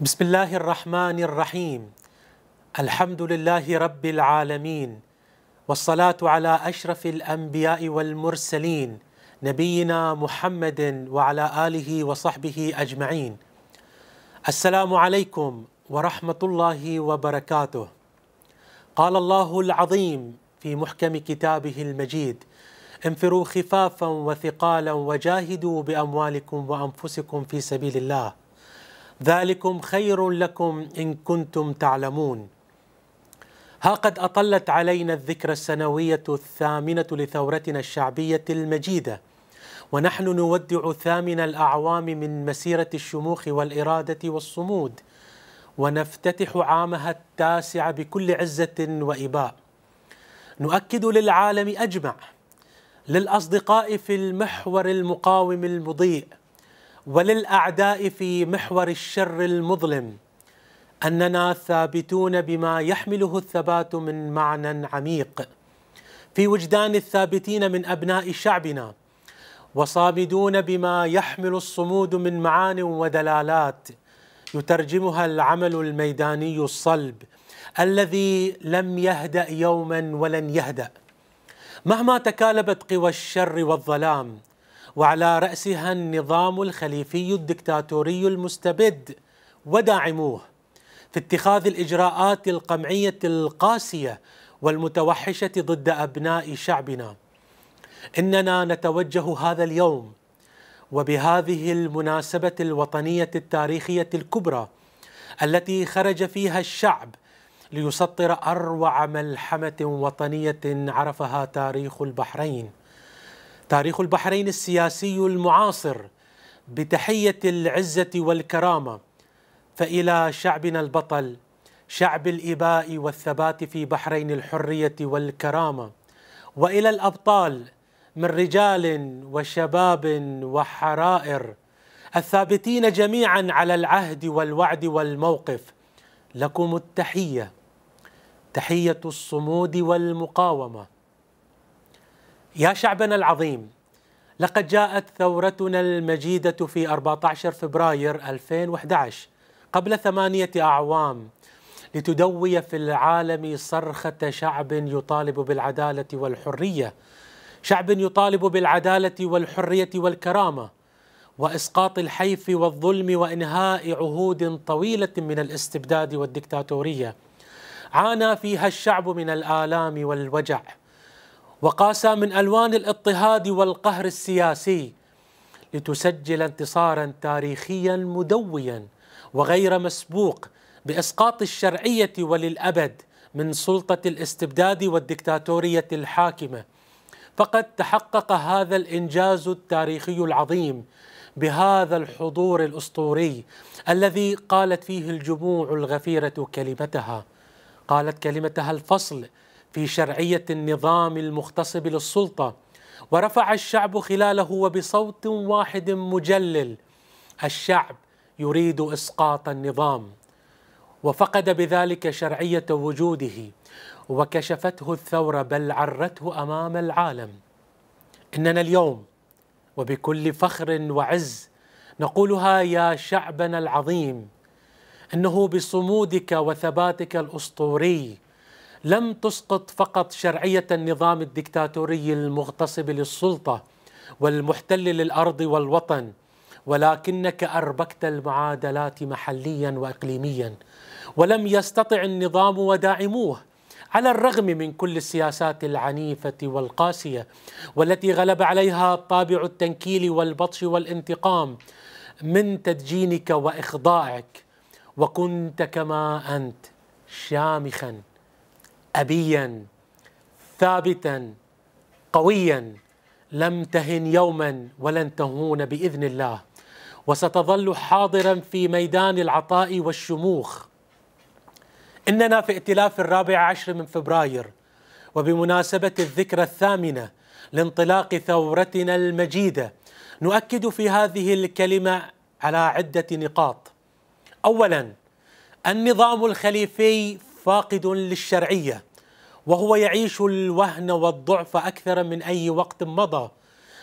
بسم الله الرحمن الرحيم الحمد لله رب العالمين والصلاه على اشرف الانبياء والمرسلين نبينا محمد وعلى اله وصحبه اجمعين السلام عليكم ورحمه الله وبركاته قال الله العظيم في محكم كتابه المجيد انفروا خفافا وثقالا وجاهدوا باموالكم وانفسكم في سبيل الله ذلكم خير لكم إن كنتم تعلمون ها قد أطلت علينا الذكرى السنوية الثامنة لثورتنا الشعبية المجيدة ونحن نودع ثامن الأعوام من مسيرة الشموخ والإرادة والصمود ونفتتح عامها التاسع بكل عزة وإباء نؤكد للعالم أجمع للأصدقاء في المحور المقاوم المضيء وللاعداء في محور الشر المظلم اننا ثابتون بما يحمله الثبات من معنى عميق في وجدان الثابتين من ابناء شعبنا وصامدون بما يحمل الصمود من معان ودلالات يترجمها العمل الميداني الصلب الذي لم يهدا يوما ولن يهدا مهما تكالبت قوى الشر والظلام وعلى رأسها النظام الخليفي الدكتاتوري المستبد وداعموه في اتخاذ الإجراءات القمعية القاسية والمتوحشة ضد أبناء شعبنا إننا نتوجه هذا اليوم وبهذه المناسبة الوطنية التاريخية الكبرى التي خرج فيها الشعب ليسطر أروع ملحمة وطنية عرفها تاريخ البحرين تاريخ البحرين السياسي المعاصر بتحية العزة والكرامة فإلى شعبنا البطل شعب الإباء والثبات في بحرين الحرية والكرامة وإلى الأبطال من رجال وشباب وحرائر الثابتين جميعا على العهد والوعد والموقف لكم التحية تحية الصمود والمقاومة يا شعبنا العظيم لقد جاءت ثورتنا المجيدة في 14 فبراير 2011 قبل ثمانية أعوام لتدوي في العالم صرخة شعب يطالب بالعدالة والحرية شعب يطالب بالعدالة والحرية والكرامة وإسقاط الحيف والظلم وإنهاء عهود طويلة من الاستبداد والدكتاتورية عانى فيها الشعب من الآلام والوجع وقاسى من الوان الاضطهاد والقهر السياسي لتسجل انتصارا تاريخيا مدويا وغير مسبوق باسقاط الشرعيه وللابد من سلطه الاستبداد والدكتاتوريه الحاكمه فقد تحقق هذا الانجاز التاريخي العظيم بهذا الحضور الاسطوري الذي قالت فيه الجموع الغفيره كلمتها قالت كلمتها الفصل في شرعيه النظام المغتصب للسلطه ورفع الشعب خلاله وبصوت واحد مجلل الشعب يريد اسقاط النظام وفقد بذلك شرعيه وجوده وكشفته الثوره بل عرته امام العالم اننا اليوم وبكل فخر وعز نقولها يا شعبنا العظيم انه بصمودك وثباتك الاسطوري لم تسقط فقط شرعية النظام الدكتاتوري المغتصب للسلطة والمحتل للأرض والوطن ولكنك أربكت المعادلات محليا وإقليميا ولم يستطع النظام وداعموه على الرغم من كل السياسات العنيفة والقاسية والتي غلب عليها طابع التنكيل والبطش والانتقام من تدجينك وإخضاعك وكنت كما أنت شامخاً ابيا ثابتا قويا لم تهن يوما ولن تهون باذن الله وستظل حاضرا في ميدان العطاء والشموخ اننا في ائتلاف الرابع عشر من فبراير وبمناسبه الذكرى الثامنه لانطلاق ثورتنا المجيده نؤكد في هذه الكلمه على عده نقاط اولا النظام الخليفي فاقد للشرعيه وهو يعيش الوهن والضعف اكثر من اي وقت مضى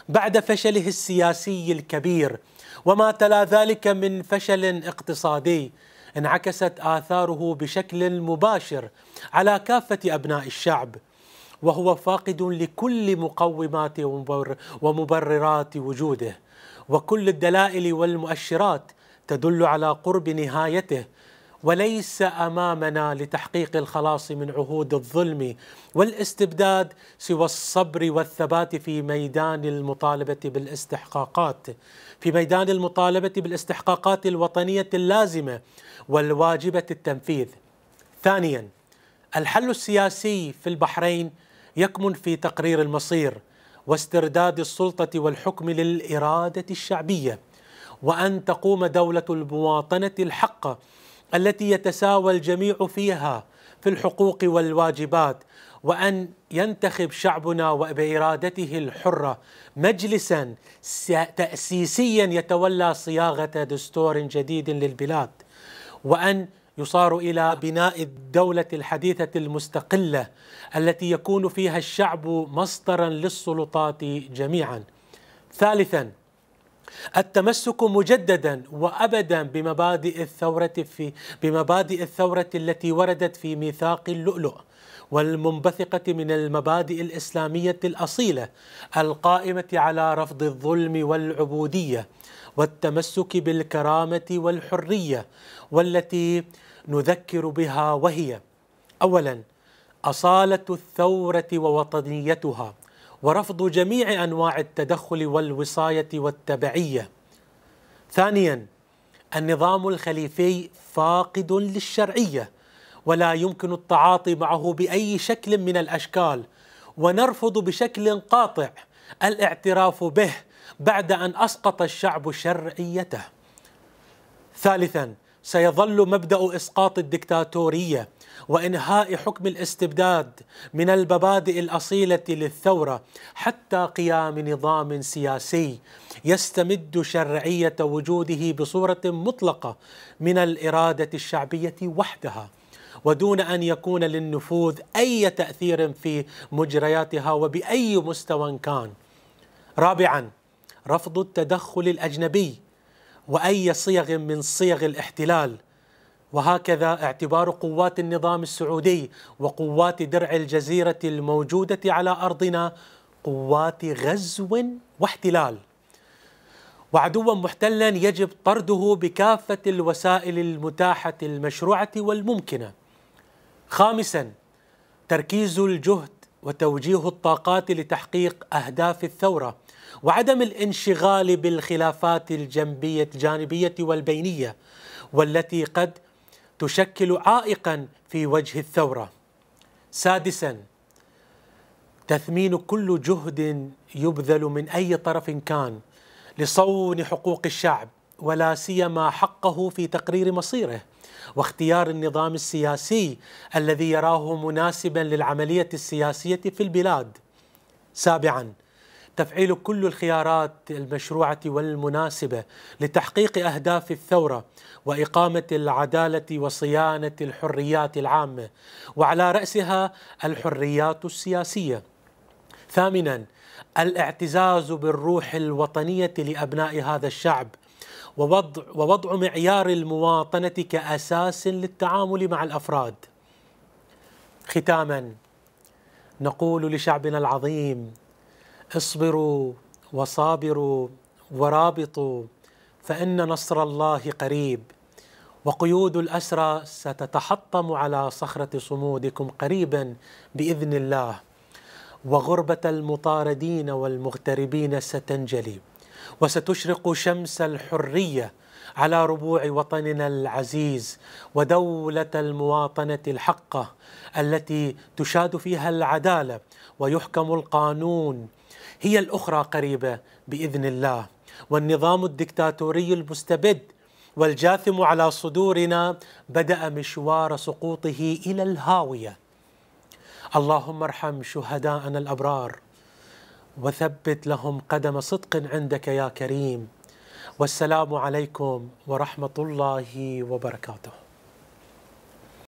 بعد فشله السياسي الكبير وما تلا ذلك من فشل اقتصادي انعكست اثاره بشكل مباشر على كافه ابناء الشعب وهو فاقد لكل مقومات ومبررات وجوده وكل الدلائل والمؤشرات تدل على قرب نهايته وليس امامنا لتحقيق الخلاص من عهود الظلم والاستبداد سوى الصبر والثبات في ميدان المطالبه بالاستحقاقات في ميدان المطالبه بالاستحقاقات الوطنيه اللازمه والواجبه التنفيذ. ثانيا الحل السياسي في البحرين يكمن في تقرير المصير واسترداد السلطه والحكم للاراده الشعبيه وان تقوم دوله المواطنه الحقه التي يتساوى الجميع فيها في الحقوق والواجبات وان ينتخب شعبنا وبارادته الحره مجلسا تاسيسيا يتولى صياغه دستور جديد للبلاد وان يصار الى بناء الدوله الحديثه المستقله التي يكون فيها الشعب مصدرا للسلطات جميعا ثالثا التمسك مجددا وابدا بمبادئ الثوره في بمبادئ الثوره التي وردت في ميثاق اللؤلؤ والمنبثقه من المبادئ الاسلاميه الاصيله القائمه على رفض الظلم والعبوديه والتمسك بالكرامه والحريه والتي نذكر بها وهي اولا اصاله الثوره ووطنيتها ورفض جميع انواع التدخل والوصايه والتبعيه. ثانيا النظام الخليفي فاقد للشرعيه ولا يمكن التعاطي معه باي شكل من الاشكال ونرفض بشكل قاطع الاعتراف به بعد ان اسقط الشعب شرعيته. ثالثا سيظل مبدا اسقاط الدكتاتوريه وانهاء حكم الاستبداد من المبادئ الاصيله للثوره حتى قيام نظام سياسي يستمد شرعيه وجوده بصوره مطلقه من الاراده الشعبيه وحدها ودون ان يكون للنفوذ اي تاثير في مجرياتها وباي مستوى كان. رابعا رفض التدخل الاجنبي واي صيغ من صيغ الاحتلال وهكذا اعتبار قوات النظام السعودي وقوات درع الجزيره الموجوده على ارضنا قوات غزو واحتلال وعدوا محتلا يجب طرده بكافه الوسائل المتاحه المشروعه والممكنه خامسا تركيز الجهد وتوجيه الطاقات لتحقيق اهداف الثوره وعدم الانشغال بالخلافات الجنبيه الجانبيه والبينيه والتي قد تشكل عائقا في وجه الثوره. سادسا تثمين كل جهد يبذل من اي طرف كان لصون حقوق الشعب ولا سيما حقه في تقرير مصيره واختيار النظام السياسي الذي يراه مناسبا للعملية السياسية في البلاد سابعا تفعيل كل الخيارات المشروعة والمناسبة لتحقيق أهداف الثورة وإقامة العدالة وصيانة الحريات العامة وعلى رأسها الحريات السياسية ثامنا الاعتزاز بالروح الوطنية لأبناء هذا الشعب ووضع, ووضع معيار المواطنة كأساس للتعامل مع الأفراد ختاما نقول لشعبنا العظيم اصبروا وصابروا ورابطوا فإن نصر الله قريب وقيود الأسرى ستتحطم على صخرة صمودكم قريبا بإذن الله وغربة المطاردين والمغتربين ستنجلي وستشرق شمس الحريه على ربوع وطننا العزيز ودوله المواطنه الحقه التي تشاد فيها العداله ويحكم القانون هي الاخرى قريبه باذن الله والنظام الدكتاتوري المستبد والجاثم على صدورنا بدا مشوار سقوطه الى الهاويه اللهم ارحم شهداءنا الابرار وثبت لهم قدم صدق عندك يا كريم والسلام عليكم ورحمه الله وبركاته